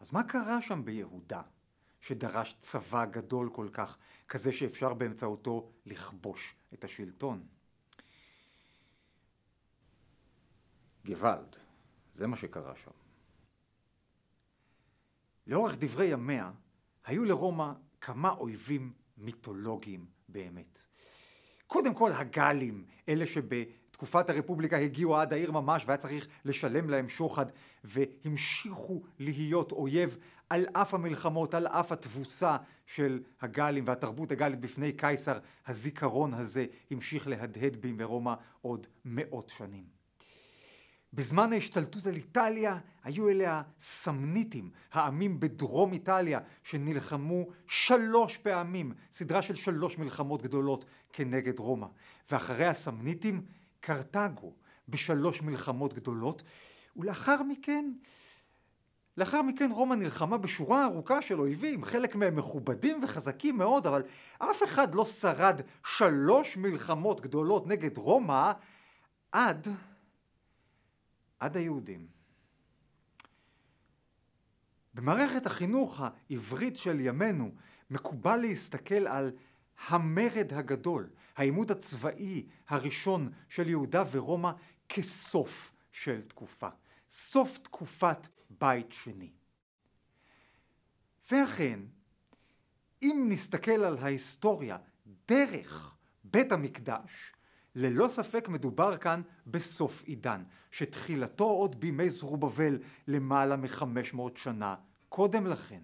אז מה קרה שם ביהודה, שדרש צבא גדול כל כך, כזה שאפשר באמצעותו לכבוש את השלטון? גוואלד, זה מה שקרה שם. לאורך דברי ימיה, היו לרומא כמה אויבים מיתולוגיים באמת. קודם כל הגלים, אלה שב... בתקופת הרפובליקה הגיעו עד העיר ממש והיה צריך לשלם להם שוחד והמשיכו להיות אויב על אף המלחמות, על אף התבוסה של הגלים והתרבות הגלית בפני קיסר, הזיכרון הזה המשיך להדהד בי מרומא עוד מאות שנים. בזמן ההשתלטות על איטליה היו אלה הסמניטים, העמים בדרום איטליה, שנלחמו שלוש פעמים, סדרה של שלוש מלחמות גדולות כנגד רומא. ואחרי הסמניטים קרתגו בשלוש מלחמות גדולות, ולאחר מכן, לאחר מכן רומא נלחמה בשורה ארוכה של אויבים, חלק מהם מכובדים וחזקים מאוד, אבל אף אחד לא שרד שלוש מלחמות גדולות נגד רומא עד, עד היהודים. במערכת החינוך העברית של ימינו מקובל להסתכל על המרד הגדול, העימות הצבאי הראשון של יהודה ורומא כסוף של תקופה, סוף תקופת בית שני. ואכן, אם נסתכל על ההיסטוריה דרך בית המקדש, ללא ספק מדובר כאן בסוף עידן, שתחילתו עוד בימי זרובבל למעלה מחמש מאות שנה קודם לכן.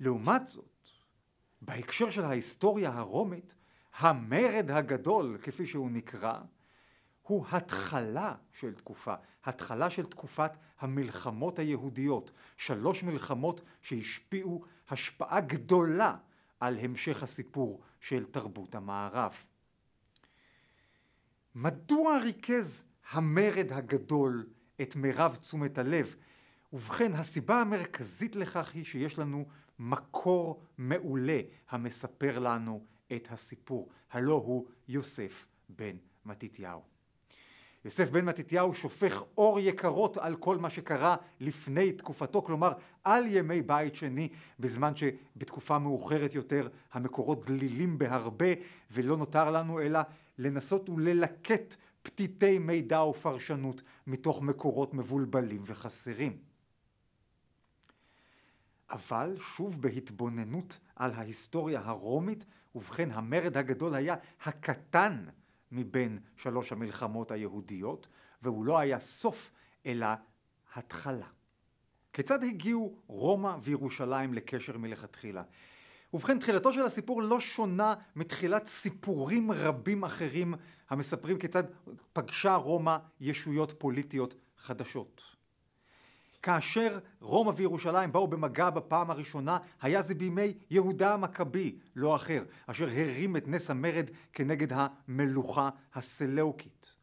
לעומת זאת, בהקשר של ההיסטוריה הרומית, המרד הגדול, כפי שהוא נקרא, הוא התחלה של תקופה, התחלה של תקופת המלחמות היהודיות, שלוש מלחמות שהשפיעו השפעה גדולה על המשך הסיפור של תרבות המערב. מדוע ריכז המרד הגדול את מירב תשומת הלב? ובכן, הסיבה המרכזית לכך היא שיש לנו מקור מעולה המספר לנו את הסיפור, הלא הוא יוסף בן מתתיהו. יוסף בן מתתיהו שופך אור יקרות על כל מה שקרה לפני תקופתו, כלומר על ימי בית שני, בזמן שבתקופה מאוחרת יותר המקורות דלילים בהרבה ולא נותר לנו אלא לנסות וללקט פתיתי מידע ופרשנות מתוך מקורות מבולבלים וחסרים. אבל שוב בהתבוננות על ההיסטוריה הרומית ובכן, המרד הגדול היה הקטן מבין שלוש המלחמות היהודיות, והוא לא היה סוף, אלא התחלה. כיצד הגיעו רומא וירושלים לקשר מלכתחילה? ובכן, תחילתו של הסיפור לא שונה מתחילת סיפורים רבים אחרים המספרים כיצד פגשה רומא ישויות פוליטיות חדשות. כאשר רומא וירושלים באו במגע בפעם הראשונה, היה זה בימי יהודה המכבי, לא אחר, אשר הרים את נס המרד כנגד המלוכה הסלאוקית.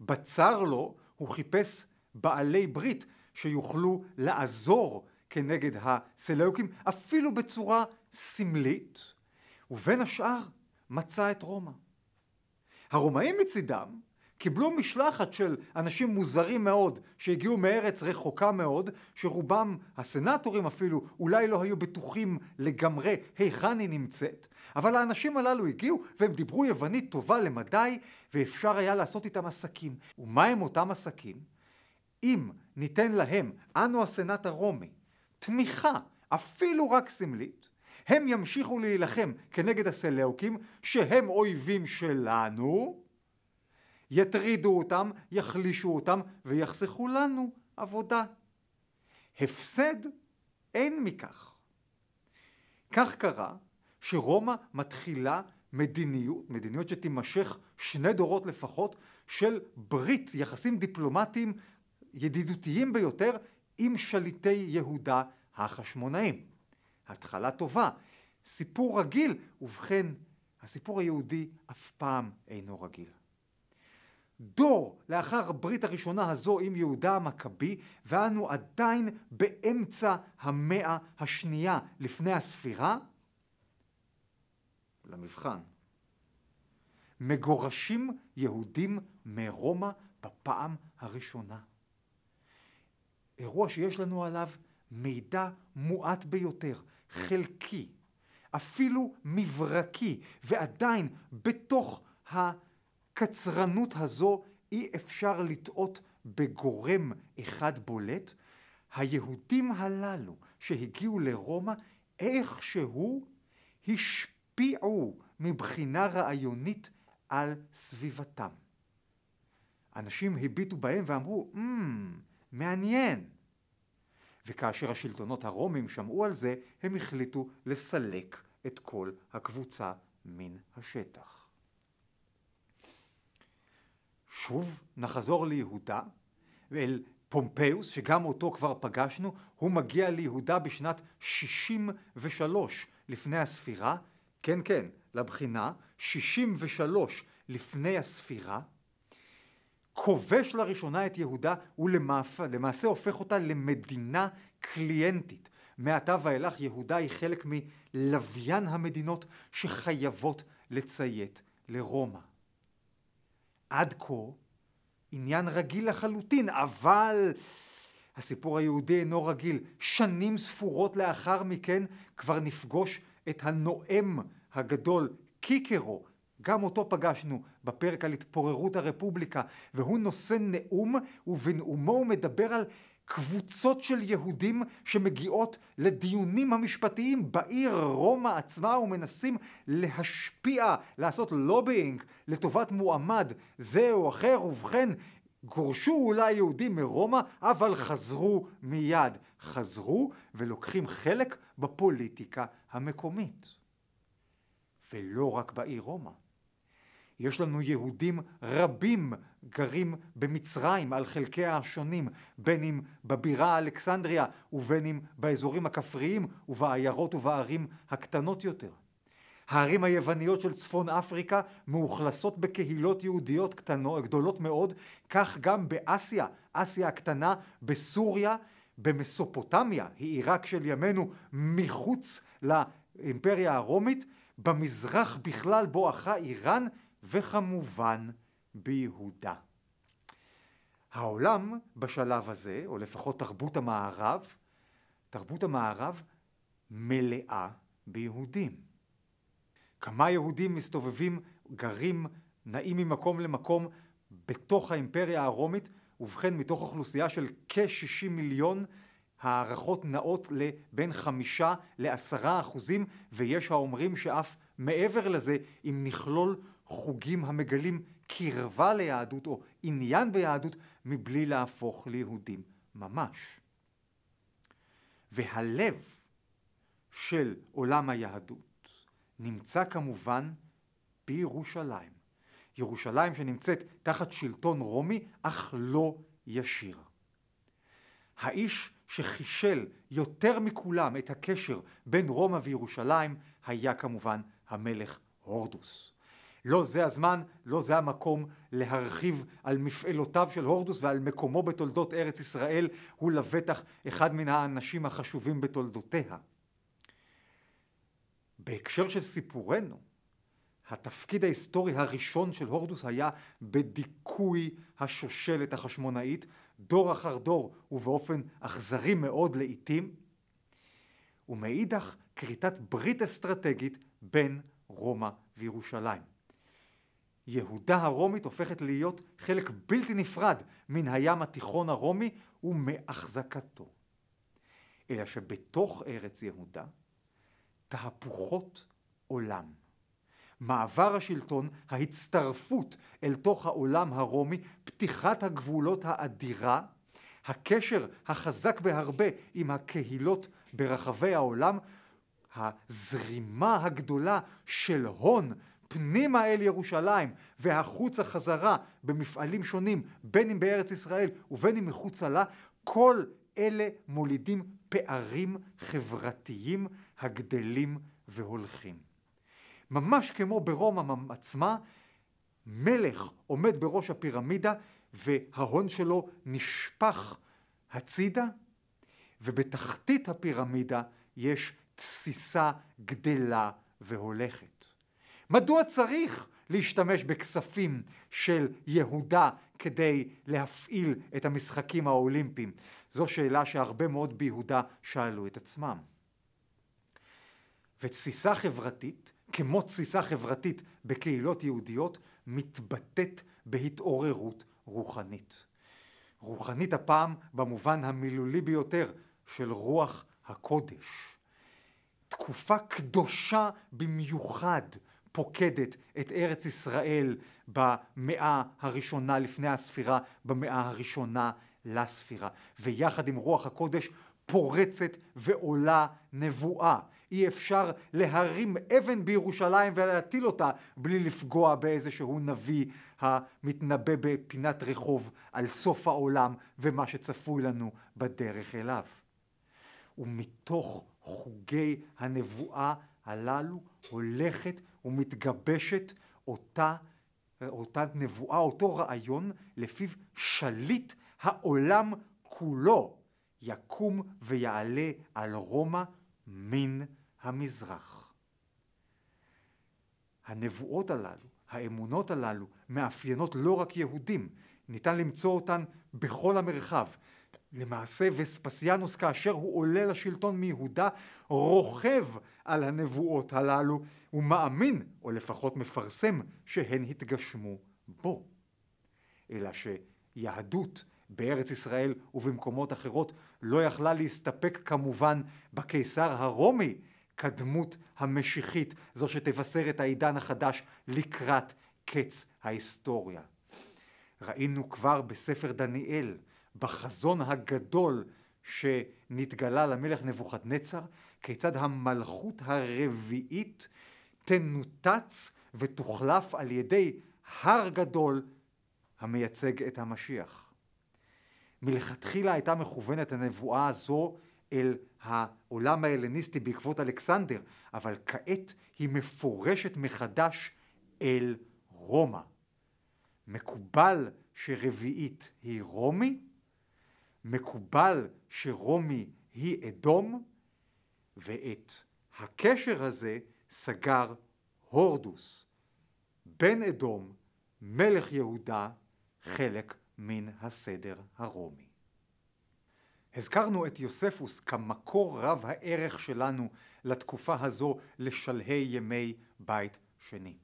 בצר לו הוא חיפש בעלי ברית שיוכלו לעזור כנגד הסלאוקים, אפילו בצורה סמלית, ובין השאר מצא את רומא. הרומאים מצידם קיבלו משלחת של אנשים מוזרים מאוד שהגיעו מארץ רחוקה מאוד, שרובם הסנטורים אפילו אולי לא היו בטוחים לגמרי היכן היא נמצאת, אבל האנשים הללו הגיעו והם דיברו יוונית טובה למדי ואפשר היה לעשות איתם עסקים. ומה הם אותם עסקים? אם ניתן להם, אנו הסנאט הרומי, תמיכה, אפילו רק סמלית, הם ימשיכו להילחם כנגד הסלאוקים שהם אויבים שלנו יטרידו אותם, יחלישו אותם ויחסכו לנו עבודה. הפסד אין מכך. כך קרה שרומא מתחילה מדיניות, מדיניות שתימשך שני דורות לפחות, של ברית, יחסים דיפלומטיים ידידותיים ביותר עם שליטי יהודה החשמונאים. התחלה טובה, סיפור רגיל, ובכן, הסיפור היהודי אף פעם אינו רגיל. דור לאחר הברית הראשונה הזו עם יהודה המכבי, ואנו עדיין באמצע המאה השנייה לפני הספירה, למבחן. מגורשים יהודים מרומא בפעם הראשונה. אירוע שיש לנו עליו מידע מועט ביותר, חלקי, אפילו מברקי, ועדיין בתוך ה... הקצרנות הזו אי אפשר לטעות בגורם אחד בולט. היהודים הללו שהגיעו לרומא איכשהו השפיעו מבחינה רעיונית על סביבתם. אנשים הביטו בהם ואמרו, mm, מעניין. וכאשר השלטונות הרומים שמעו על זה, הם החליטו לסלק את כל הקבוצה מן השטח. שוב נחזור ליהודה ואל פומפיוס, שגם אותו כבר פגשנו, הוא מגיע ליהודה בשנת 63 לפני הספירה, כן כן, לבחינה, 63 לפני הספירה, כובש לראשונה את יהודה ולמעשה הופך אותה למדינה קליינטית. מעתה ואילך יהודה היא חלק מלוויין המדינות שחייבות לציית לרומא. עד כה עניין רגיל לחלוטין, אבל הסיפור היהודי אינו רגיל. שנים ספורות לאחר מכן כבר נפגוש את הנואם הגדול, קיקרו. גם אותו פגשנו בפרק על התפוררות הרפובליקה, והוא נושא נאום, ובנאומו הוא מדבר על קבוצות של יהודים שמגיעות לדיונים המשפטיים בעיר רומא עצמה ומנסים להשפיע, לעשות לובינג לטובת מועמד זה או אחר, ובכן גורשו אולי יהודים מרומא, אבל חזרו מיד. חזרו ולוקחים חלק בפוליטיקה המקומית. ולא רק בעיר רומא. יש לנו יהודים רבים גרים במצרים על חלקיה השונים, בין אם בבירה אלכסנדריה ובין אם באזורים הכפריים ובעיירות ובערים הקטנות יותר. הערים היווניות של צפון אפריקה מאוכלסות בקהילות יהודיות קטנו, גדולות מאוד, כך גם באסיה, אסיה הקטנה, בסוריה, במסופוטמיה, היא עיראק של ימינו, מחוץ לאימפריה הרומית, במזרח בכלל בואכה איראן וכמובן ביהודה. העולם בשלב הזה, או לפחות תרבות המערב, תרבות המערב מלאה ביהודים. כמה יהודים מסתובבים, גרים, נעים ממקום למקום בתוך האימפריה הרומית, ובכן מתוך אוכלוסייה של כ-60 מיליון הערכות נעות לבין חמישה לעשרה אחוזים, ויש האומרים שאף מעבר לזה, אם נכלול חוגים המגלים קרבה ליהדות או עניין ביהדות מבלי להפוך ליהודים ממש. והלב של עולם היהדות נמצא כמובן בירושלים. ירושלים שנמצאת תחת שלטון רומי אך לא ישיר. האיש שחישל יותר מכולם את הקשר בין רומא וירושלים היה כמובן המלך הורדוס. לא זה הזמן, לא זה המקום להרחיב על מפעלותיו של הורדוס ועל מקומו בתולדות ארץ ישראל, הוא לבטח אחד מן האנשים החשובים בתולדותיה. בהקשר של סיפורנו, התפקיד ההיסטורי הראשון של הורדוס היה בדיכוי השושלת החשמונאית, דור אחר דור ובאופן אכזרי מאוד לעיתים, ומאידך כריתת ברית אסטרטגית בין רומא וירושלים. יהודה הרומית הופכת להיות חלק בלתי נפרד מן הים התיכון הרומי ומאחזקתו. אלא שבתוך ארץ יהודה תהפוכות עולם. מעבר השלטון, ההצטרפות אל תוך העולם הרומי, פתיחת הגבולות האדירה, הקשר החזק בהרבה עם הקהילות ברחבי העולם, הזרימה הגדולה של הון פנימה אל ירושלים והחוצה חזרה במפעלים שונים, בין אם בארץ ישראל ובין אם מחוצה לה, כל אלה מולידים פערים חברתיים הגדלים והולכים. ממש כמו ברומא עצמה, מלך עומד בראש הפירמידה וההון שלו נשפך הצידה, ובתחתית הפירמידה יש תסיסה גדלה והולכת. מדוע צריך להשתמש בכספים של יהודה כדי להפעיל את המשחקים האולימפיים? זו שאלה שהרבה מאוד ביהודה שאלו את עצמם. ותסיסה חברתית, כמו תסיסה חברתית בקהילות יהודיות, מתבטאת בהתעוררות רוחנית. רוחנית הפעם במובן המילולי ביותר של רוח הקודש. תקופה קדושה במיוחד פוקדת את ארץ ישראל במאה הראשונה לפני הספירה, במאה הראשונה לספירה. ויחד עם רוח הקודש פורצת ועולה נבואה. אי אפשר להרים אבן בירושלים ולהטיל אותה בלי לפגוע באיזשהו נביא המתנבא בפינת רחוב על סוף העולם ומה שצפוי לנו בדרך אליו. ומתוך חוגי הנבואה הללו הולכת ומתגבשת אותה, אותה נבואה, אותו רעיון, לפיו שליט העולם כולו יקום ויעלה על רומא מן המזרח. הנבואות הללו, האמונות הללו, מאפיינות לא רק יהודים, ניתן למצוא אותן בכל המרחב. למעשה וספסיאנוס כאשר הוא עולה לשלטון מיהודה רוכב על הנבואות הללו, הוא מאמין, או לפחות מפרסם, שהן התגשמו בו. אלא שיהדות בארץ ישראל ובמקומות אחרות לא יכלה להסתפק כמובן בקיסר הרומי כדמות המשיחית, זו שתבשר את העידן החדש לקראת קץ ההיסטוריה. ראינו כבר בספר דניאל, בחזון הגדול שנתגלה למלך נבוכדנצר, כיצד המלכות הרביעית תנותץ ותוחלף על ידי הר גדול המייצג את המשיח. מלכתחילה הייתה מכוונת הנבואה הזו אל העולם ההלניסטי בעקבות אלכסנדר, אבל כעת היא מפורשת מחדש אל רומא. מקובל שרביעית היא רומי, מקובל שרומי היא אדום, ואת הקשר הזה סגר הורדוס, בן אדום, מלך יהודה, חלק מן הסדר הרומי. הזכרנו את יוספוס כמקור רב הערך שלנו לתקופה הזו לשלהי ימי בית שני.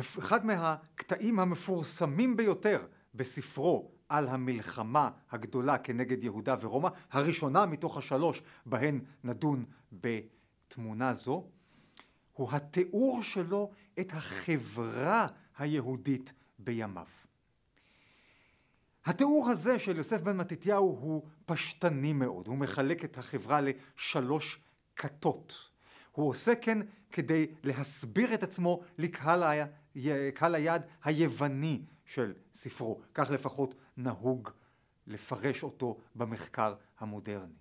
אחד מהקטעים המפורסמים ביותר בספרו על המלחמה הגדולה כנגד יהודה ורומא, הראשונה מתוך השלוש בהן נדון בתמונה זו, הוא התיאור שלו את החברה היהודית בימיו. התיאור הזה של יוסף בן מתתיהו הוא פשטני מאוד, הוא מחלק את החברה לשלוש כתות. הוא עושה כן כדי להסביר את עצמו לקהל ה... היעד היווני של ספרו, כך לפחות נהוג לפרש אותו במחקר המודרני.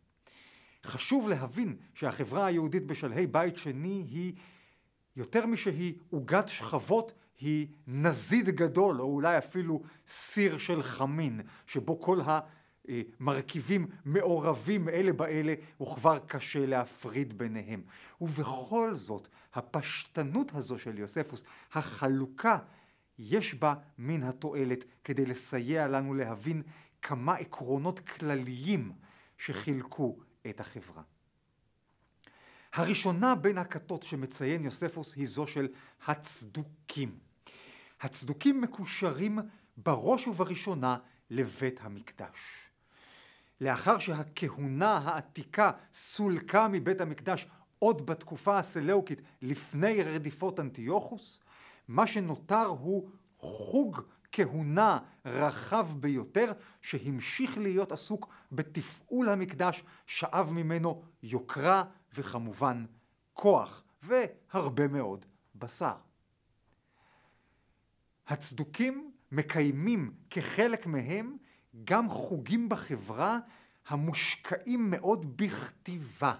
חשוב להבין שהחברה היהודית בשלהי בית שני היא יותר משהיא עוגת שכבות היא נזיד גדול, או אולי אפילו סיר של חמין, שבו כל המרכיבים מעורבים אלה באלה, וכבר קשה להפריד ביניהם. ובכל זאת, הפשטנות הזו של יוספוס, החלוקה יש בה מן התועלת כדי לסייע לנו להבין כמה עקרונות כלליים שחילקו את החברה. הראשונה בין הכתות שמציין יוספוס היא זו של הצדוקים. הצדוקים מקושרים בראש ובראשונה לבית המקדש. לאחר שהכהונה העתיקה סולקה מבית המקדש עוד בתקופה הסלאוקית לפני רדיפות אנטיוכוס, מה שנותר הוא חוג כהונה רחב ביותר, שהמשיך להיות עסוק בתפעול המקדש, שאב ממנו יוקרה וכמובן כוח, והרבה מאוד בשר. הצדוקים מקיימים כחלק מהם גם חוגים בחברה המושקעים מאוד בכתיבה,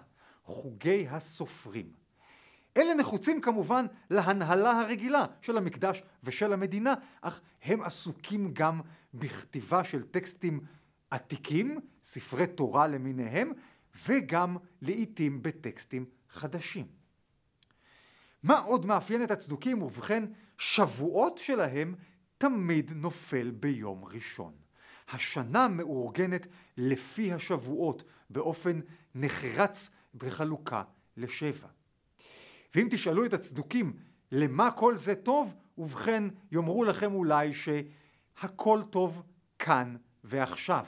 חוגי הסופרים. אלה נחוצים כמובן להנהלה הרגילה של המקדש ושל המדינה, אך הם עסוקים גם בכתיבה של טקסטים עתיקים, ספרי תורה למיניהם, וגם לעיתים בטקסטים חדשים. מה עוד מאפיין את הצדוקים? ובכן, שבועות שלהם תמיד נופל ביום ראשון. השנה מאורגנת לפי השבועות, באופן נחרץ בחלוקה לשבע. ואם תשאלו את הצדוקים למה כל זה טוב, ובכן יאמרו לכם אולי שהכל טוב כאן ועכשיו.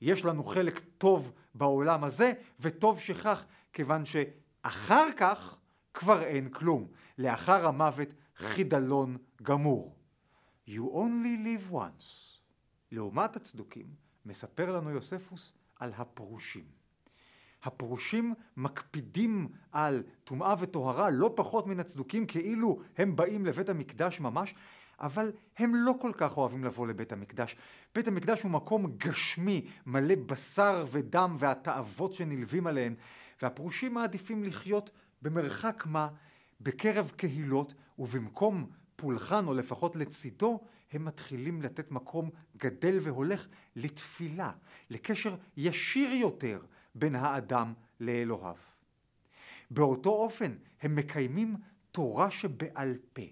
יש לנו חלק טוב בעולם הזה, וטוב שכך, כיוון שאחר כך כבר אין כלום. לאחר המוות חידלון גמור. You only live once. לעומת הצדוקים, מספר לנו יוספוס על הפרושים. הפרושים מקפידים על טומאה וטוהרה לא פחות מן הצדוקים, כאילו הם באים לבית המקדש ממש, אבל הם לא כל כך אוהבים לבוא לבית המקדש. בית המקדש הוא מקום גשמי, מלא בשר ודם והתאוות שנלווים עליהם, והפרושים מעדיפים לחיות במרחק מה, בקרב קהילות, ובמקום פולחן, או לפחות לצידו, הם מתחילים לתת מקום גדל והולך לתפילה, לקשר ישיר יותר בין האדם לאלוהיו. באותו אופן הם מקיימים תורה שבעל פה.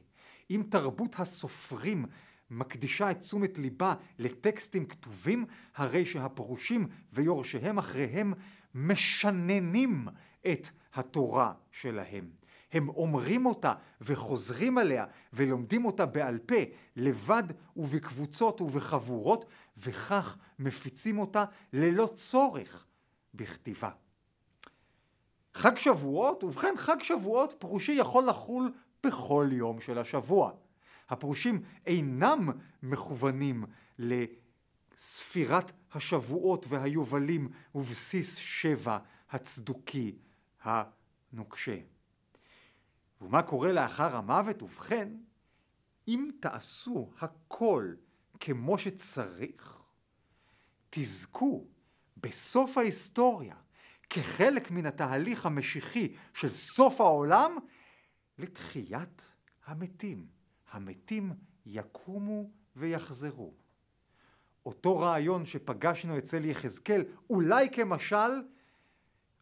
אם תרבות הסופרים מקדישה את תשומת ליבה לטקסטים כתובים, הרי שהפרושים ויורשיהם אחריהם משננים את התורה שלהם. הם אומרים אותה וחוזרים עליה ולומדים אותה בעל פה, לבד ובקבוצות ובחבורות, וכך מפיצים אותה ללא צורך בכתיבה. חג שבועות, ובכן חג שבועות פרושי יכול לחול בכל יום של השבוע. הפרושים אינם מכוונים לספירת השבועות והיובלים ובסיס שבע הצדוקי הנוקשה. ומה קורה לאחר המוות? ובכן, אם תעשו הכל כמו שצריך, תזכו בסוף ההיסטוריה, כחלק מן התהליך המשיחי של סוף העולם, לתחיית המתים. המתים יקומו ויחזרו. אותו רעיון שפגשנו אצל יחזקאל, אולי כמשל,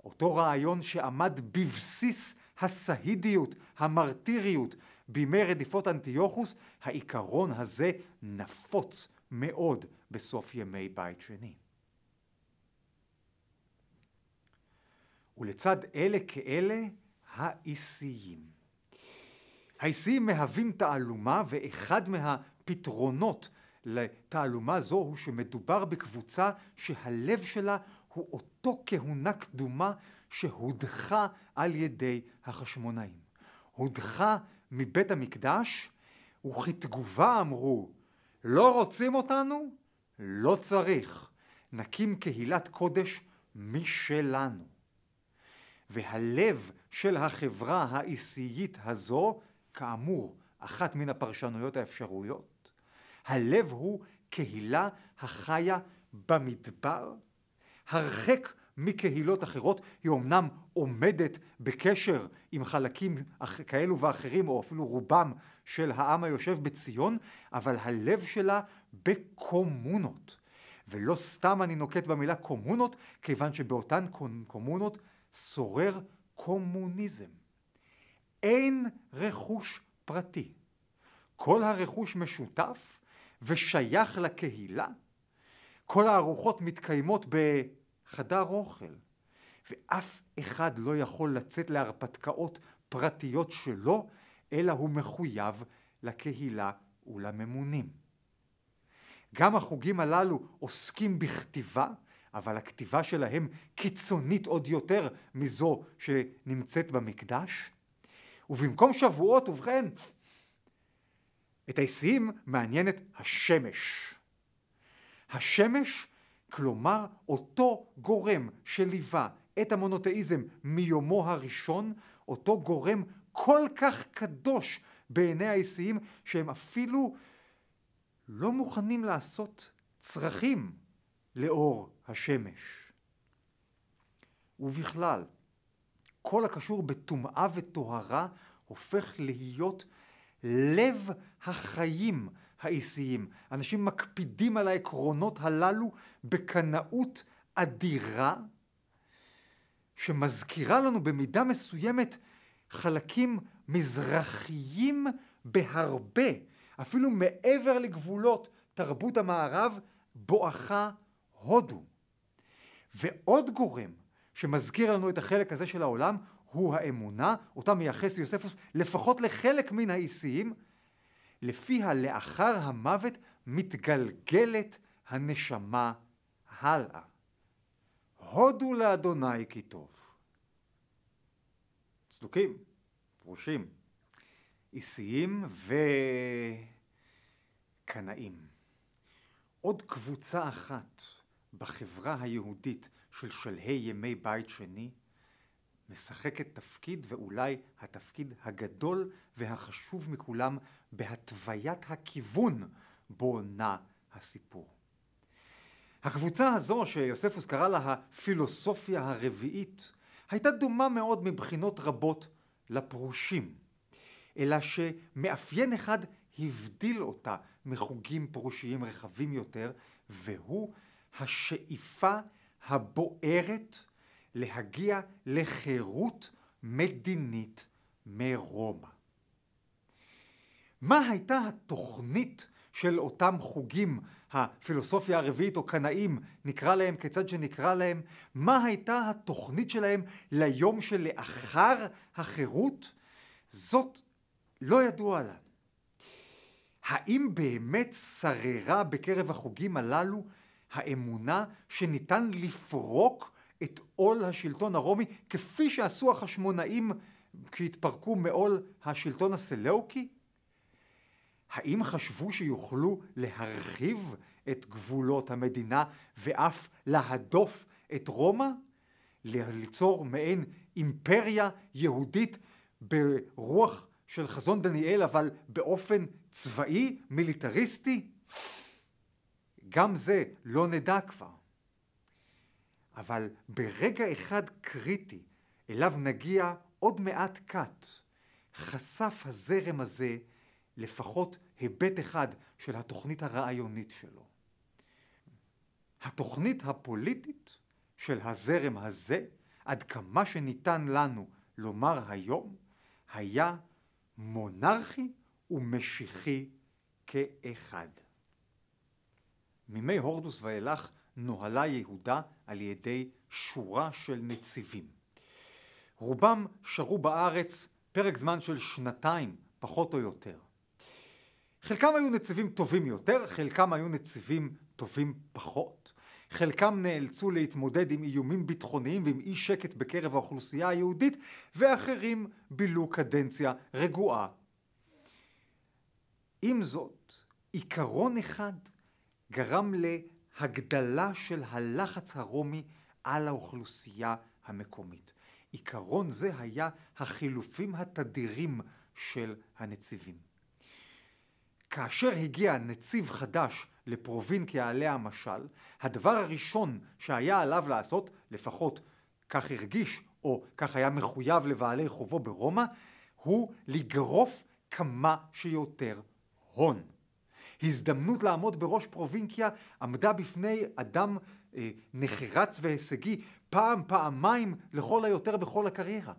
אותו רעיון שעמד בבסיס הסהידיות, המרטיריות, בימי רדיפות אנטיוכוס, העיקרון הזה נפוץ מאוד בסוף ימי בית שני. ולצד אלה כאלה האיסיים. האיסיים מהווים תעלומה ואחד מהפתרונות לתעלומה זו הוא שמדובר בקבוצה שהלב שלה הוא אותו כהונה קדומה שהודחה על ידי החשמונאים. הודחה מבית המקדש וכתגובה אמרו לא רוצים אותנו? לא צריך. נקים קהילת קודש משלנו. והלב של החברה האיסית הזו, כאמור, אחת מן הפרשנויות האפשרויות, הלב הוא קהילה החיה במדבר, הרחק מקהילות אחרות, היא אמנם עומדת בקשר עם חלקים כאלו ואחרים, או אפילו רובם, של העם היושב בציון, אבל הלב שלה בקומונות. ולא סתם אני נוקט במילה קומונות, כיוון שבאותן קומונות שורר קומוניזם. אין רכוש פרטי. כל הרכוש משותף ושייך לקהילה. כל הארוחות מתקיימות בחדר אוכל, ואף אחד לא יכול לצאת להרפתקאות פרטיות שלו, אלא הוא מחויב לקהילה ולממונים. גם החוגים הללו עוסקים בכתיבה אבל הכתיבה שלהם קיצונית עוד יותר מזו שנמצאת במקדש. ובמקום שבועות, ובכן, את האיסיים מעניינת השמש. השמש, כלומר אותו גורם שליווה את המונותאיזם מיומו הראשון, אותו גורם כל כך קדוש בעיני האיסיים, שהם אפילו לא מוכנים לעשות צרכים לאור השמש. ובכלל, כל הקשור בטומאה וטוהרה הופך להיות לב החיים האיסיים. אנשים מקפידים על העקרונות הללו בקנאות אדירה, שמזכירה לנו במידה מסוימת חלקים מזרחיים בהרבה, אפילו מעבר לגבולות תרבות המערב, בואכה הודו. ועוד גורם שמזכיר לנו את החלק הזה של העולם הוא האמונה, אותה מייחס יוספוס לפחות לחלק מן האיסיים, לפיה לאחר המוות מתגלגלת הנשמה הלאה. הודו לאדוני כי טוב. צדוקים, פרושים, איסיים וקנאים. עוד קבוצה אחת בחברה היהודית של שלהי ימי בית שני משחקת תפקיד ואולי התפקיד הגדול והחשוב מכולם בהתוויית הכיוון בו נע הסיפור. הקבוצה הזו שיוספוס קרא לה הפילוסופיה הרביעית הייתה דומה מאוד מבחינות רבות לפרושים, אלא שמאפיין אחד הבדיל אותה מחוגים פרושיים רחבים יותר והוא השאיפה הבוערת להגיע לחירות מדינית מרומא. מה הייתה התוכנית של אותם חוגים, הפילוסופיה הרביעית או קנאים, נקרא להם כיצד שנקרא להם, מה הייתה התוכנית שלהם ליום שלאחר החירות? זאת לא ידוע לנו. האם באמת שררה בקרב החוגים הללו האמונה שניתן לפרוק את עול השלטון הרומי, כפי שעשו החשמונאים כשהתפרקו מעול השלטון הסלאוקי? האם חשבו שיוכלו להרחיב את גבולות המדינה ואף להדוף את רומא? ליצור מעין אימפריה יהודית ברוח של חזון דניאל, אבל באופן צבאי, מיליטריסטי? גם זה לא נדע כבר. אבל ברגע אחד קריטי, אליו נגיע עוד מעט קט, חשף הזרם הזה לפחות היבט אחד של התוכנית הרעיונית שלו. התוכנית הפוליטית של הזרם הזה, עד כמה שניתן לנו לומר היום, היה מונרכי ומשיחי כאחד. מימי הורדוס ואילך נוהלה יהודה על ידי שורה של נציבים. רובם שרו בארץ פרק זמן של שנתיים, פחות או יותר. חלקם היו נציבים טובים יותר, חלקם היו נציבים טובים פחות. חלקם נאלצו להתמודד עם איומים ביטחוניים ועם אי שקט בקרב האוכלוסייה היהודית, ואחרים בילו קדנציה רגועה. עם זאת, עיקרון אחד גרם להגדלה של הלחץ הרומי על האוכלוסייה המקומית. עיקרון זה היה החילופים התדירים של הנציבים. כאשר הגיע נציב חדש לפרובינקיה עליה המשל, הדבר הראשון שהיה עליו לעשות, לפחות כך הרגיש או כך היה מחויב לבעלי חובו ברומא, הוא לגרוף כמה שיותר הון. הזדמנות לעמוד בראש פרובינקיה עמדה בפני אדם אה, נחרץ והישגי פעם, פעמיים, לכל היותר בכל הקריירה.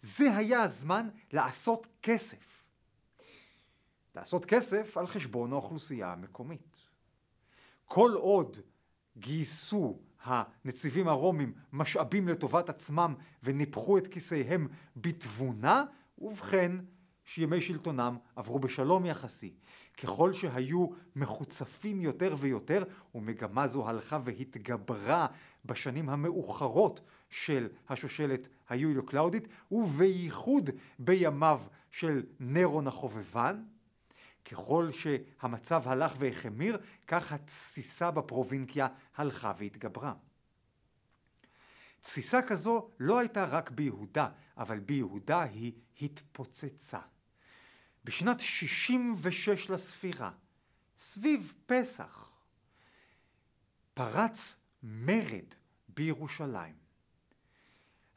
זה היה הזמן לעשות כסף. לעשות כסף על חשבון האוכלוסייה המקומית. כל עוד גייסו הנציבים הרומים משאבים לטובת עצמם וניפחו את כיסיהם בתבונה, ובכן, שימי שלטונם עברו בשלום יחסי. ככל שהיו מחוצפים יותר ויותר, ומגמה זו הלכה והתגברה בשנים המאוחרות של השושלת היוליו-קלאודית, ובייחוד בימיו של נרון החובבן. ככל שהמצב הלך והחמיר, כך התסיסה בפרובינקיה הלכה והתגברה. תסיסה כזו לא הייתה רק ביהודה, אבל ביהודה היא התפוצצה. בשנת 66 לספירה, סביב פסח, פרץ מרד בירושלים.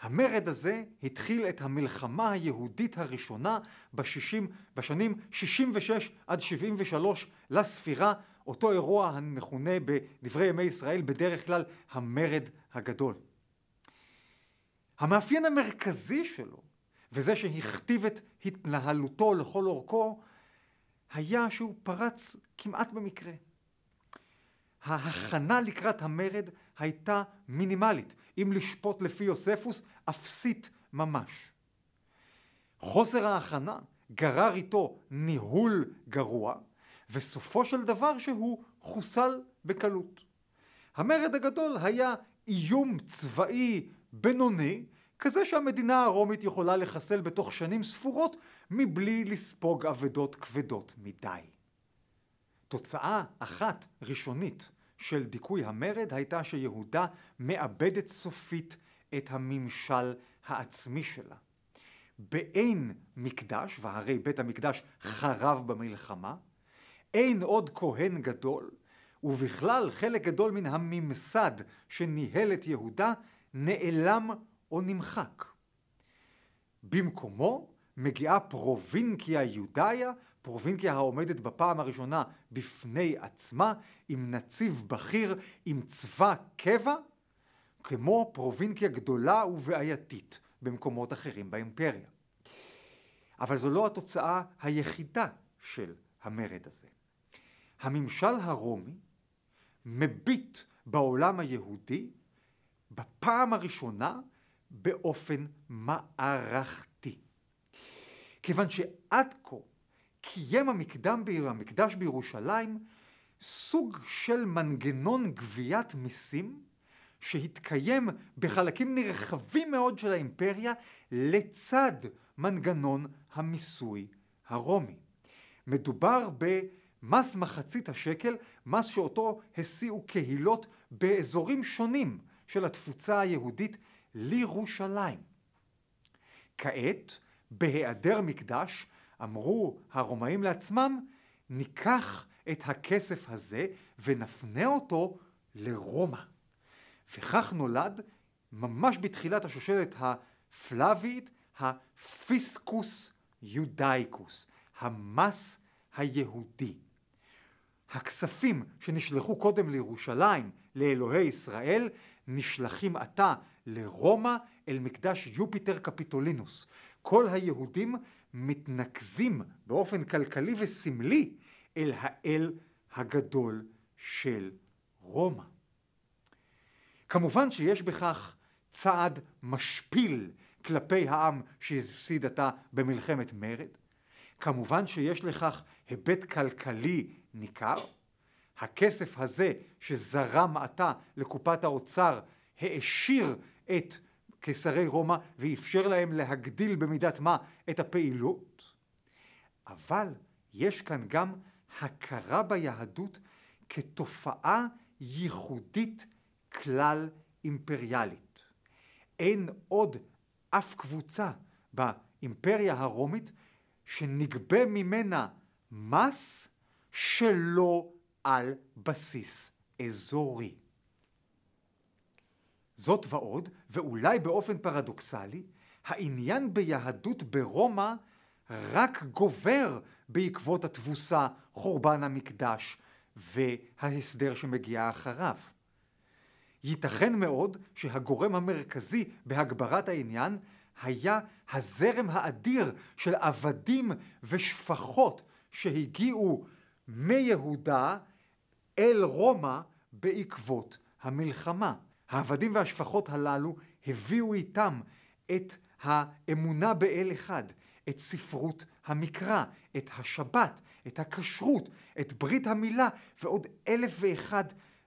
המרד הזה התחיל את המלחמה היהודית הראשונה בשישים, בשנים 66 עד 73 לספירה, אותו אירוע המכונה בדברי ימי ישראל בדרך כלל המרד הגדול. המאפיין המרכזי שלו וזה שהכתיב את התנהלותו לכל אורכו, היה שהוא פרץ כמעט במקרה. ההכנה לקראת המרד הייתה מינימלית, אם לשפוט לפי יוספוס, אפסית ממש. חוסר ההכנה גרר איתו ניהול גרוע, וסופו של דבר שהוא חוסל בקלות. המרד הגדול היה איום צבאי בינוני כזה שהמדינה הרומית יכולה לחסל בתוך שנים ספורות מבלי לספוג אבדות כבדות מדי. תוצאה אחת ראשונית של דיכוי המרד הייתה שיהודה מאבדת סופית את הממשל העצמי שלה. באין מקדש, והרי בית המקדש חרב במלחמה, אין עוד כהן גדול, ובכלל חלק גדול מן הממסד שניהל את יהודה נעלם או נמחק. במקומו מגיעה פרובינקיה יודאיה, פרובינקיה העומדת בפעם הראשונה בפני עצמה, עם נציב בכיר, עם צבא קבע, כמו פרובינקיה גדולה ובעייתית במקומות אחרים באימפריה. אבל זו לא התוצאה היחידה של המרד הזה. הממשל הרומי מביט בעולם היהודי בפעם הראשונה באופן מערכתי. כיוון שעד כה קיים המקדם, המקדש בירושלים סוג של מנגנון גביית מיסים שהתקיים בחלקים נרחבים מאוד של האימפריה לצד מנגנון המיסוי הרומי. מדובר במס מחצית השקל, מס שאותו הסיעו קהילות באזורים שונים של התפוצה היהודית לירושלים. כעת, בהיעדר מקדש, אמרו הרומאים לעצמם, ניקח את הכסף הזה ונפנה אותו לרומא. וכך נולד, ממש בתחילת השושלת הפלאבית, הפיסקוס יודאיקוס, המס היהודי. הכספים שנשלחו קודם לירושלים, לאלוהי ישראל, נשלחים עתה לרומא אל מקדש יופיטר קפיטולינוס. כל היהודים מתנקזים באופן כלכלי וסמלי אל האל הגדול של רומא. כמובן שיש בכך צעד משפיל כלפי העם שהפסיד עתה במלחמת מרד. כמובן שיש לכך היבט כלכלי ניכר. הכסף הזה שזרם עתה לקופת האוצר העשיר את קיסרי רומא ואפשר להם להגדיל במידת מה את הפעילות. אבל יש כאן גם הכרה ביהדות כתופעה ייחודית כלל אימפריאלית. אין עוד אף קבוצה באימפריה הרומית שנגבה ממנה מס שלא על בסיס אזורי. זאת ועוד, ואולי באופן פרדוקסלי, העניין ביהדות ברומא רק גובר בעקבות התבוסה, חורבן המקדש וההסדר שמגיע אחריו. ייתכן מאוד שהגורם המרכזי בהגברת העניין היה הזרם האדיר של עבדים ושפחות שהגיעו מיהודה אל רומא בעקבות המלחמה. העבדים והשפחות הללו הביאו איתם את האמונה באל אחד, את ספרות המקרא, את השבת, את הכשרות, את ברית המילה ועוד אלף ואחד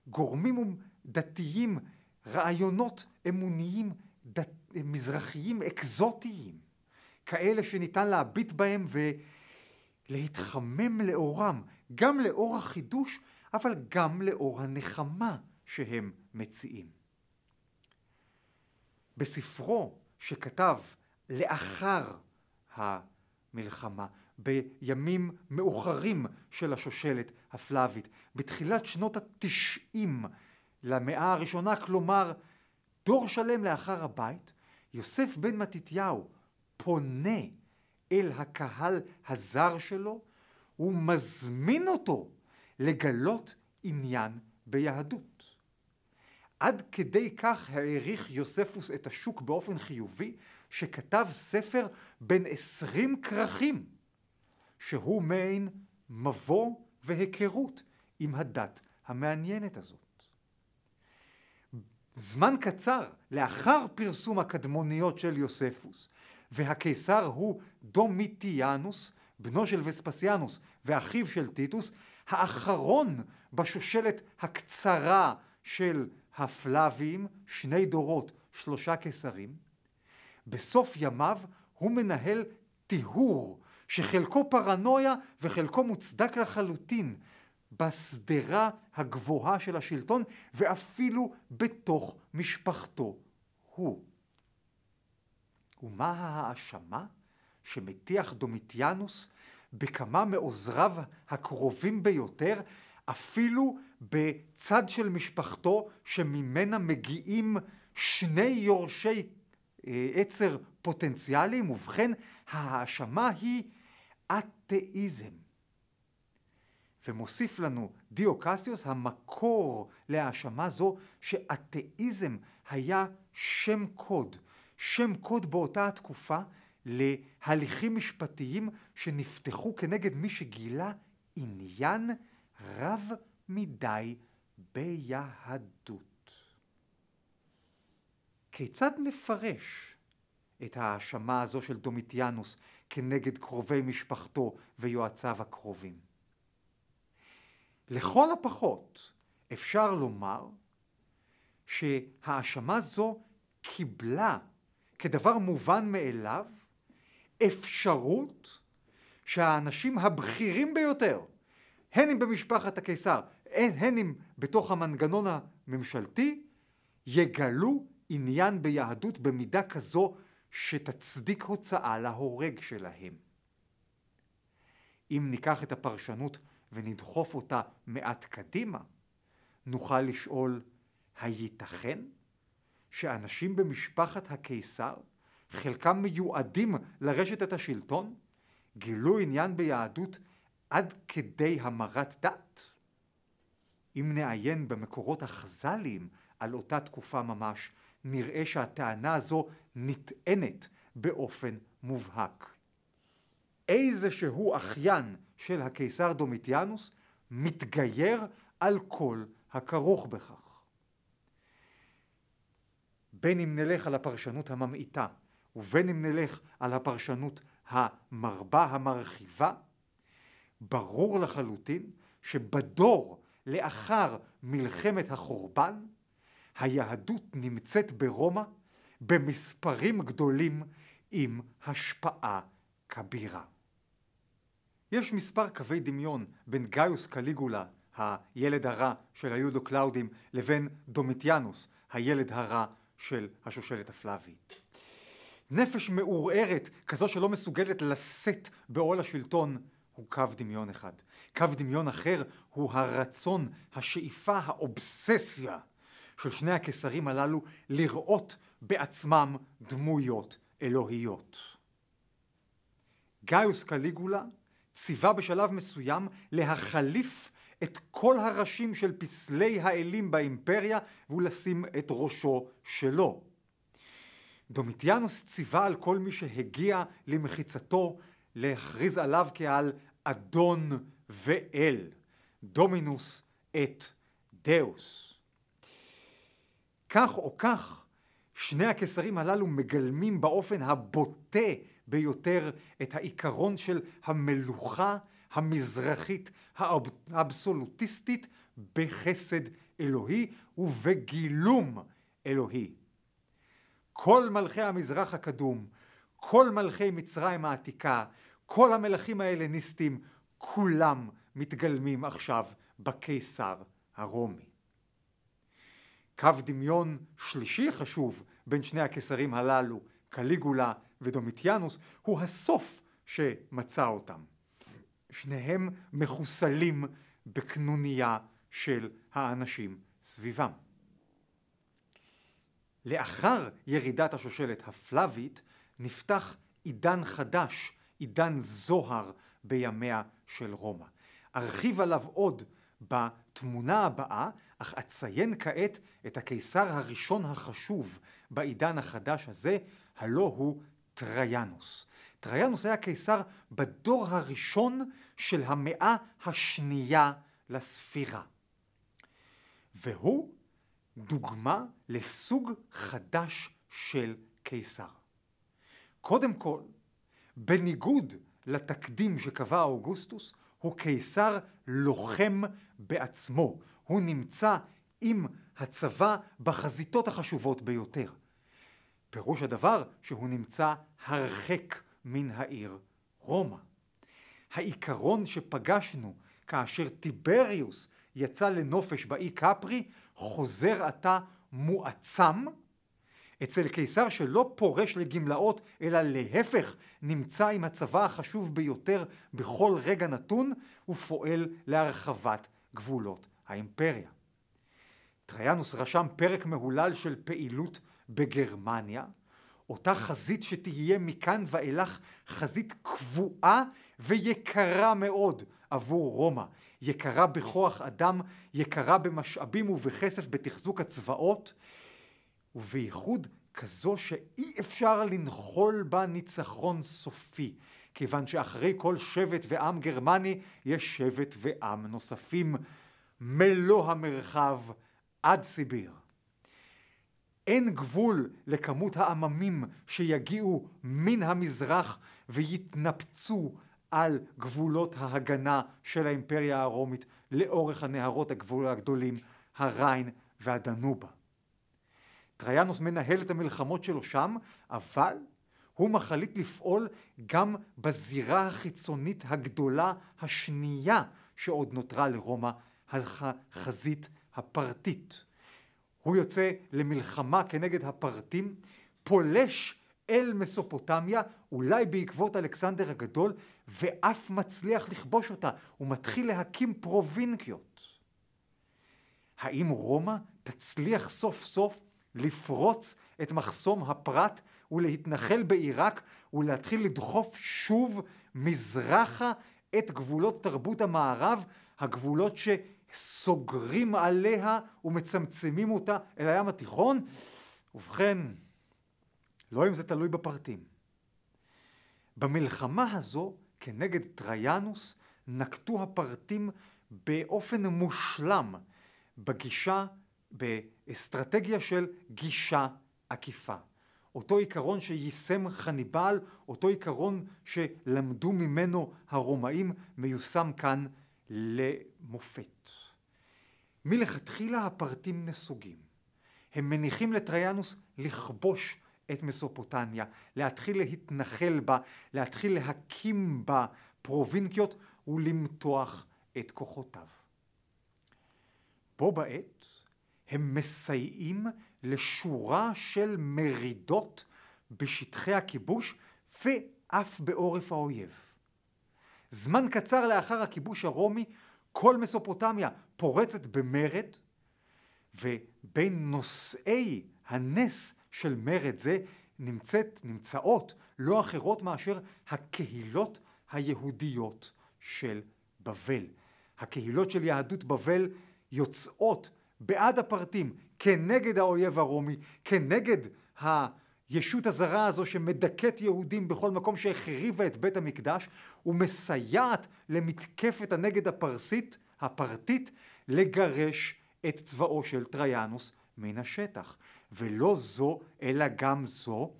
גורמים דתיים, רעיונות אמוניים דת, מזרחיים אקזוטיים, כאלה שניתן להביט בהם ולהתחמם לאורם, גם לאור החידוש, אבל גם לאור הנחמה שהם מציעים. בספרו שכתב לאחר המלחמה, בימים מאוחרים של השושלת הפלאבית, בתחילת שנות התשעים למאה הראשונה, כלומר דור שלם לאחר הבית, יוסף בן מתתיהו פונה אל הקהל הזר שלו ומזמין אותו לגלות עניין ביהדות. עד כדי כך העריך יוספוס את השוק באופן חיובי, שכתב ספר בין עשרים כרכים, שהוא מעין מבוא והיכרות עם הדת המעניינת הזאת. זמן קצר לאחר פרסום הקדמוניות של יוספוס, והקיסר הוא דומיטיאנוס, בנו של וספסיאנוס ואחיו של טיטוס, האחרון בשושלת הקצרה של הפלאבים, שני דורות, שלושה קיסרים. בסוף ימיו הוא מנהל טיהור, שחלקו פרנויה וחלקו מוצדק לחלוטין, בשדרה הגבוהה של השלטון, ואפילו בתוך משפחתו הוא. ומה ההאשמה שמטיח דומיטיאנוס בכמה מעוזריו הקרובים ביותר אפילו בצד של משפחתו שממנה מגיעים שני יורשי אה, עצר פוטנציאליים, ובכן ההאשמה היא אתאיזם. ומוסיף לנו דיו קסיוס, המקור להאשמה זו שאתאיזם היה שם קוד, שם קוד באותה התקופה להליכים משפטיים שנפתחו כנגד מי שגילה עניין רב מדי ביהדות. כיצד נפרש את ההאשמה הזו של דומיטיאנוס כנגד קרובי משפחתו ויועציו הקרובים? לכל הפחות אפשר לומר שהאשמה זו קיבלה כדבר מובן מאליו אפשרות שהאנשים הבכירים ביותר הן אם במשפחת הקיסר, הן אם בתוך המנגנון הממשלתי, יגלו עניין ביהדות במידה כזו שתצדיק הוצאה להורג שלהם. אם ניקח את הפרשנות ונדחוף אותה מעט קדימה, נוכל לשאול, הייתכן שאנשים במשפחת הקיסר, חלקם מיועדים לרשת את השלטון, גילו עניין ביהדות עד כדי המרת דת. אם נעיין במקורות החז"ליים על אותה תקופה ממש, נראה שהטענה הזו נטענת באופן מובהק. איזה שהוא אחיין של הקיסר דומיטיאנוס מתגייר על כל הכרוך בכך. בין אם נלך על הפרשנות הממעיטה ובין אם נלך על הפרשנות המרבה המרחיבה, ברור לחלוטין שבדור לאחר מלחמת החורבן, היהדות נמצאת ברומא במספרים גדולים עם השפעה כבירה. יש מספר קווי דמיון בין גאיוס קליגולה, הילד הרע של היודו קלאודים, לבין דומיטיאנוס, הילד הרע של השושלת הפלאבית. נפש מעורערת, כזו שלא מסוגלת לשאת בעול השלטון, הוא קו דמיון אחד. קו דמיון אחר הוא הרצון, השאיפה, האובססיה של שני הקיסרים הללו לראות בעצמם דמויות אלוהיות. גאיוס קליגולה ציווה בשלב מסוים להחליף את כל הראשים של פסלי האלים באימפריה ולשים את ראשו שלו. דומיטיאנוס ציווה על כל מי שהגיע למחיצתו להכריז עליו כעל אדון ואל, דומינוס את דאוס. כך או כך, שני הקיסרים הללו מגלמים באופן הבוטה ביותר את העיקרון של המלוכה המזרחית האבסולוטיסטית בחסד אלוהי ובגילום אלוהי. כל מלכי המזרח הקדום כל מלכי מצרים העתיקה, כל המלכים ההלניסטים, כולם מתגלמים עכשיו בקיסר הרומי. קו דמיון שלישי חשוב בין שני הקיסרים הללו, קליגולה ודומיטיאנוס, הוא הסוף שמצא אותם. שניהם מחוסלים בקנוניה של האנשים סביבם. לאחר ירידת השושלת הפלאבית, נפתח עידן חדש, עידן זוהר בימיה של רומא. ארחיב עליו עוד בתמונה הבאה, אך אציין כעת את הקיסר הראשון החשוב בעידן החדש הזה, הלא הוא טריאנוס. טריאנוס היה קיסר בדור הראשון של המאה השנייה לספירה. והוא דוגמה לסוג חדש של קיסר. קודם כל, בניגוד לתקדים שקבע אוגוסטוס, הוא קיסר לוחם בעצמו. הוא נמצא עם הצבא בחזיתות החשובות ביותר. פירוש הדבר שהוא נמצא הרחק מן העיר רומא. העיקרון שפגשנו כאשר טיבריוס יצא לנופש באי קפרי, חוזר עתה מועצם אצל קיסר שלא פורש לגמלאות, אלא להפך, נמצא עם הצבא החשוב ביותר בכל רגע נתון, ופועל להרחבת גבולות האימפריה. טריאנוס רשם פרק מהולל של פעילות בגרמניה, אותה חזית שתהיה מכאן ואילך חזית קבועה ויקרה מאוד עבור רומא. יקרה בכוח אדם, יקרה במשאבים ובכסף בתחזוק הצבאות, ובייחוד כזו שאי אפשר לנחול בה ניצחון סופי, כיוון שאחרי כל שבט ועם גרמני יש שבט ועם נוספים, מלוא המרחב עד סיביר. אין גבול לכמות העממים שיגיעו מן המזרח ויתנפצו על גבולות ההגנה של האימפריה הרומית לאורך הנהרות הגבול הגדולים, הריין והדנובה. טריאנוס מנהל את המלחמות שלו שם, אבל הוא מחליט לפעול גם בזירה החיצונית הגדולה השנייה שעוד נותרה לרומא, החזית הפרטית. הוא יוצא למלחמה כנגד הפרטים, פולש אל מסופוטמיה, אולי בעקבות אלכסנדר הגדול, ואף מצליח לכבוש אותה. הוא מתחיל להקים פרובינקיות. האם רומא תצליח סוף סוף לפרוץ את מחסום הפרת ולהתנחל בעיראק ולהתחיל לדחוף שוב מזרחה את גבולות תרבות המערב, הגבולות שסוגרים עליה ומצמצמים אותה אל הים התיכון. ובכן, לא אם זה תלוי בפרטים. במלחמה הזו כנגד טרויאנוס נקטו הפרטים באופן מושלם בגישה באסטרטגיה של גישה עקיפה. אותו עיקרון שיישם חניבל, אותו עיקרון שלמדו ממנו הרומאים, מיושם כאן למופת. מלכתחילה הפרטים נסוגים. הם מניחים לטריאנוס לכבוש את מסופוטניה, להתחיל להתנחל בה, להתחיל להקים בה פרובינקיות ולמתוח את כוחותיו. בו בעת הם מסייעים לשורה של מרידות בשטחי הכיבוש ואף בעורף האויב. זמן קצר לאחר הכיבוש הרומי, כל מסופוטמיה פורצת במרד, ובין נושאי הנס של מרד זה נמצאת, נמצאות לא אחרות מאשר הקהילות היהודיות של בבל. הקהילות של יהדות בבל יוצאות בעד הפרטים, כנגד האויב הרומי, כנגד הישות הזרה הזו שמדכאת יהודים בכל מקום שהחריבה את בית המקדש, ומסייעת למתקפת הנגד הפרסית, הפרטית, לגרש את צבאו של טרויאנוס מן השטח. ולא זו, אלא גם זו,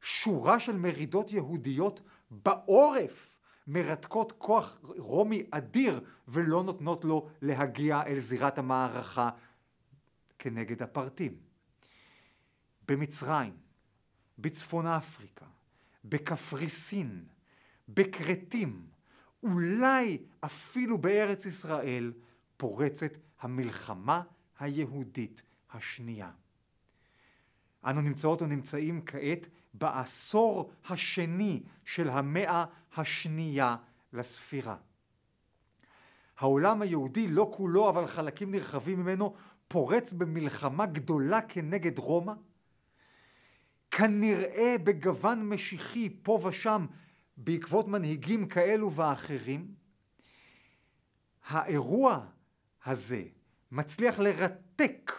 שורה של מרידות יהודיות בעורף מרתקות כוח רומי אדיר ולא נותנות לו להגיע אל זירת המערכה כנגד הפרטים. במצרים, בצפון אפריקה, בקפריסין, בכרתים, אולי אפילו בארץ ישראל, פורצת המלחמה היהודית השנייה. אנו נמצאות ונמצאים כעת בעשור השני של המאה השנייה לספירה. העולם היהודי, לא כולו, אבל חלקים נרחבים ממנו, פורץ במלחמה גדולה כנגד רומא, כנראה בגוון משיחי פה ושם בעקבות מנהיגים כאלו ואחרים, האירוע הזה מצליח לרתק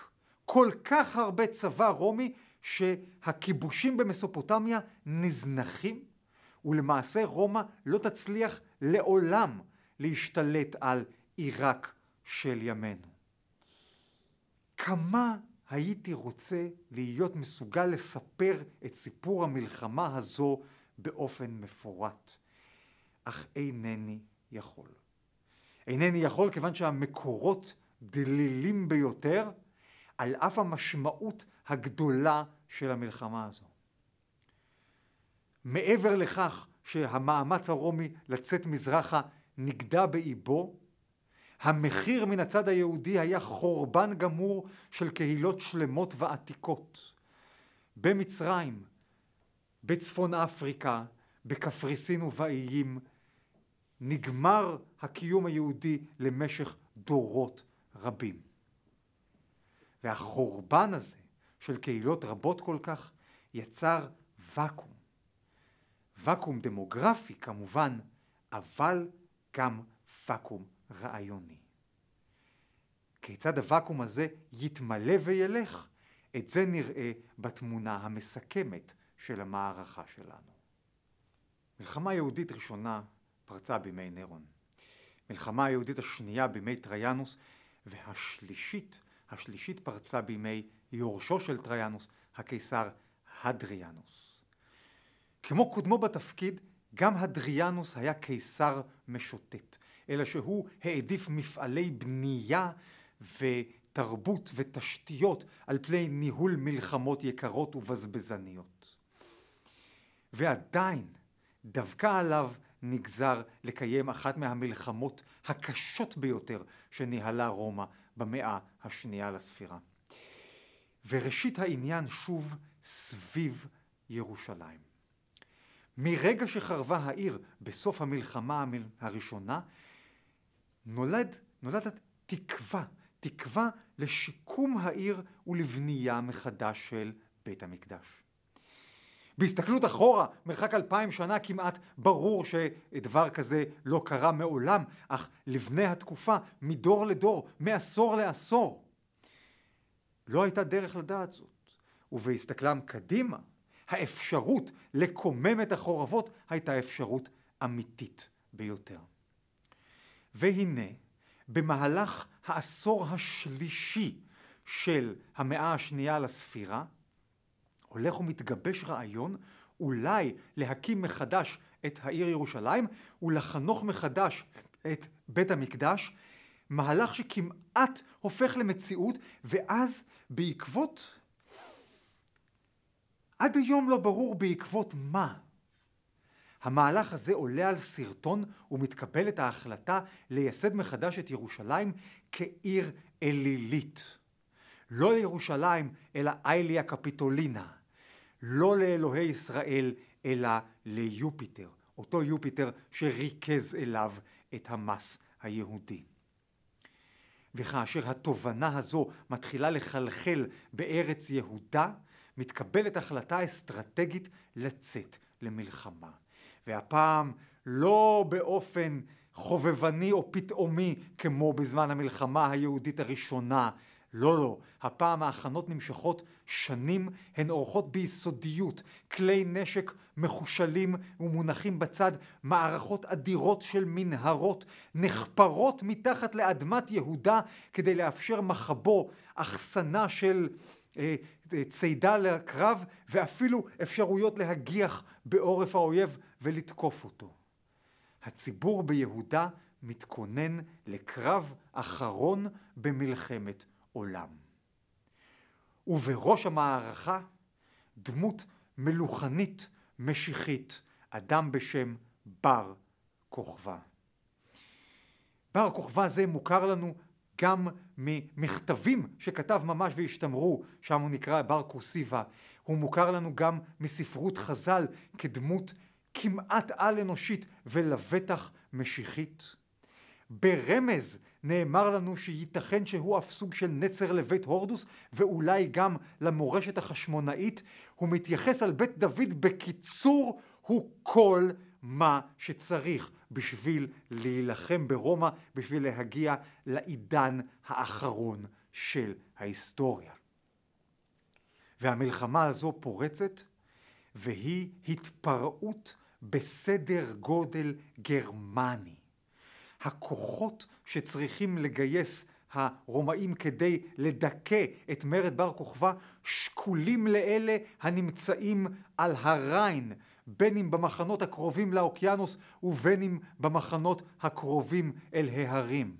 כל כך הרבה צבא רומי שהכיבושים במסופוטמיה נזנחים, ולמעשה רומא לא תצליח לעולם להשתלט על עיראק של ימינו. כמה הייתי רוצה להיות מסוגל לספר את סיפור המלחמה הזו באופן מפורט. אך אינני יכול. אינני יכול כיוון שהמקורות דלילים ביותר, על אף המשמעות הגדולה של המלחמה הזו. מעבר לכך שהמאמץ הרומי לצאת מזרחה נגדע באיבו, המחיר מן הצד היהודי היה חורבן גמור של קהילות שלמות ועתיקות. במצרים, בצפון אפריקה, בקפריסין ובאיים, נגמר הקיום היהודי למשך דורות רבים. והחורבן הזה של קהילות רבות כל כך יצר ואקום. ואקום דמוגרפי כמובן, אבל גם ואקום רעיוני. כיצד הוואקום הזה יתמלא וילך, את זה נראה בתמונה המסכמת של המערכה שלנו. מלחמה יהודית ראשונה פרצה בימי נרון. מלחמה היהודית השנייה בימי טריאנוס, והשלישית, השלישית פרצה בימי יורשו של טריאנוס, הקיסר הדריאנוס. כמו קודמו בתפקיד, גם הדריאנוס היה קיסר משוטט, אלא שהוא העדיף מפעלי בנייה ותרבות ותשתיות על פני ניהול מלחמות יקרות ובזבזניות. ועדיין, דווקא עליו נגזר לקיים אחת מהמלחמות הקשות ביותר שניהלה רומא במאה השנייה לספירה. וראשית העניין שוב סביב ירושלים. מרגע שחרבה העיר בסוף המלחמה הראשונה, נולד, נולדת תקווה, תקווה לשיקום העיר ולבנייה מחדש של בית המקדש. בהסתכלות אחורה, מרחק אלפיים שנה כמעט, ברור שדבר כזה לא קרה מעולם, אך לבני התקופה, מדור לדור, מעשור לעשור, לא הייתה דרך לדעת זאת. ובהסתכלם קדימה, האפשרות לקומם את החורבות הייתה אפשרות אמיתית ביותר. והנה, במהלך העשור השלישי של המאה השנייה לספירה, הולך ומתגבש רעיון אולי להקים מחדש את העיר ירושלים ולחנוך מחדש את בית המקדש, מהלך שכמעט הופך למציאות, ואז בעקבות... עד היום לא ברור בעקבות מה המהלך הזה עולה על סרטון ומתקבלת ההחלטה לייסד מחדש את ירושלים כעיר אלילית. לא לירושלים, אלא איליה קפיטולינה. לא לאלוהי ישראל, אלא ליופיטר. אותו יופיטר שריכז אליו את המס היהודי. וכאשר התובנה הזו מתחילה לחלחל בארץ יהודה, מתקבלת החלטה אסטרטגית לצאת למלחמה. והפעם לא באופן חובבני או פתאומי כמו בזמן המלחמה היהודית הראשונה. לא, לא. הפעם ההכנות נמשכות שנים, הן אורחות ביסודיות. כלי נשק מחושלים ומונחים בצד, מערכות אדירות של מנהרות נחפרות מתחת לאדמת יהודה כדי לאפשר מחבו אחסנה של... אה, צידה לקרב ואפילו אפשרויות להגיח בעורף האויב ולתקוף אותו. הציבור ביהודה מתכונן לקרב אחרון במלחמת עולם. ובראש המערכה דמות מלוכנית משיחית, אדם בשם בר כוכבא. בר כוכבא זה מוכר לנו גם ממכתבים שכתב ממש והשתמרו, שם הוא נקרא בר קורסיבה. הוא מוכר לנו גם מספרות חז"ל כדמות כמעט על-אנושית ולבטח משיחית. ברמז נאמר לנו שייתכן שהוא אף סוג של נצר לבית הורדוס ואולי גם למורשת החשמונאית. הוא מתייחס על בית דוד בקיצור, הוא כל מה שצריך. בשביל להילחם ברומא, בשביל להגיע לעידן האחרון של ההיסטוריה. והמלחמה הזו פורצת, והיא התפרעות בסדר גודל גרמני. הכוחות שצריכים לגייס הרומאים כדי לדכא את מרד בר כוכבא שקולים לאלה הנמצאים על הריין בין אם במחנות הקרובים לאוקיינוס ובין אם במחנות הקרובים אל ההרים.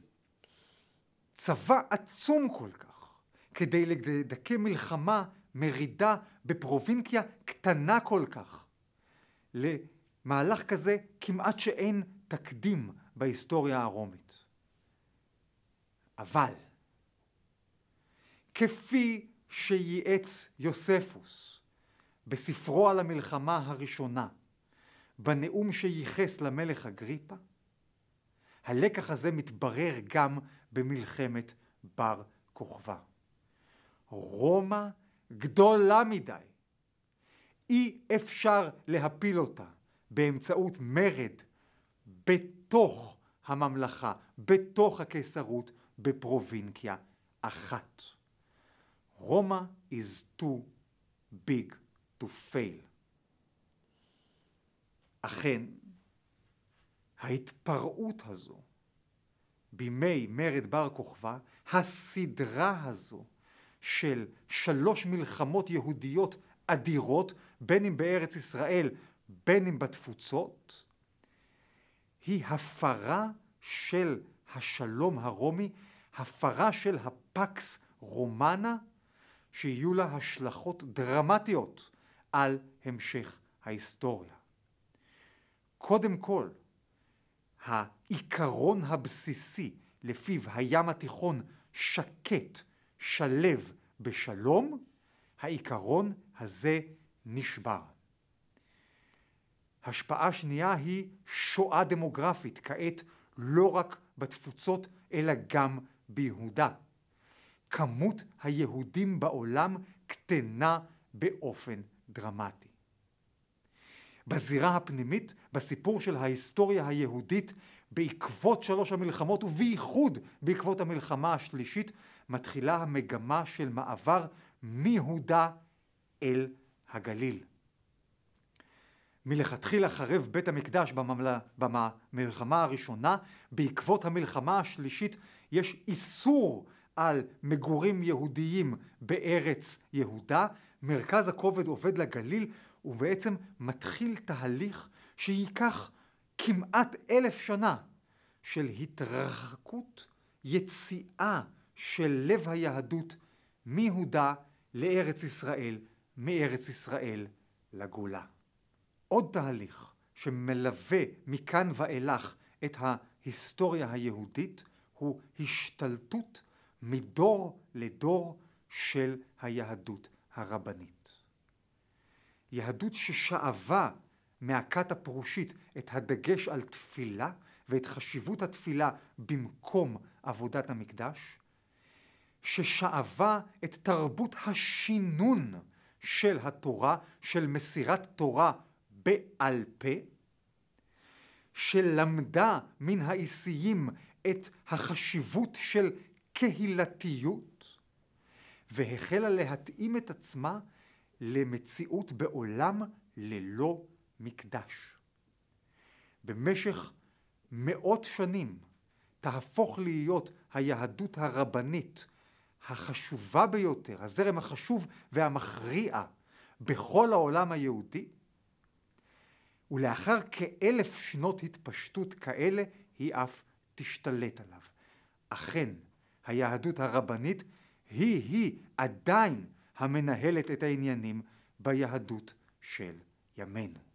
צבא עצום כל כך כדי לדכא מלחמה מרידה בפרובינקיה קטנה כל כך. למהלך כזה כמעט שאין תקדים בהיסטוריה הרומית. אבל כפי שייעץ יוספוס, בספרו על המלחמה הראשונה, בנאום שייחס למלך אגריפה, הלקח הזה מתברר גם במלחמת בר כוכבא. רומא גדולה מדי. אי אפשר להפיל אותה באמצעות מרד בתוך הממלכה, בתוך הקיסרות, בפרובינקיה אחת. רומא is too big to fail. אכן, ההתפרעות הזו בימי מרד בר כוכבא, הסדרה הזו של שלוש מלחמות יהודיות אדירות, בין אם בארץ ישראל, בין אם בתפוצות, היא הפרה של השלום הרומי, הפרה של הפקס רומנה, שיהיו לה השלכות דרמטיות על המשך ההיסטוריה. קודם כל, העיקרון הבסיסי לפיו הים התיכון שקט, שלב בשלום, העיקרון הזה נשבר. השפעה שנייה היא שואה דמוגרפית, כעת לא רק בתפוצות אלא גם ביהודה. כמות היהודים בעולם קטנה באופן דרמטי. בזירה הפנימית, בסיפור של ההיסטוריה היהודית, בעקבות שלוש המלחמות ובייחוד בעקבות המלחמה השלישית, מתחילה המגמה של מעבר מיהודה אל הגליל. מלכתחילה חרב בית המקדש בממלה, במלחמה הראשונה, בעקבות המלחמה השלישית יש איסור על מגורים יהודיים בארץ יהודה, מרכז הכובד עובד לגליל, ובעצם מתחיל תהליך שייקח כמעט אלף שנה של התרחקות, יציאה של לב היהדות מיהודה לארץ ישראל, מארץ ישראל לגולה. עוד תהליך שמלווה מכאן ואילך את ההיסטוריה היהודית הוא השתלטות מדור לדור של היהדות. הרבנית. יהדות ששאבה מהכת הפרושית את הדגש על תפילה ואת חשיבות התפילה במקום עבודת המקדש, ששאבה את תרבות השינון של התורה, של מסירת תורה בעל פה, שלמדה מן האיסיים את החשיבות של קהילתיות, והחלה להתאים את עצמה למציאות בעולם ללא מקדש. במשך מאות שנים תהפוך להיות היהדות הרבנית החשובה ביותר, הזרם החשוב והמכריע בכל העולם היהודי, ולאחר כאלף שנות התפשטות כאלה היא אף תשתלט עליו. אכן, היהדות הרבנית היא-היא עדיין המנהלת את העניינים ביהדות של ימינו.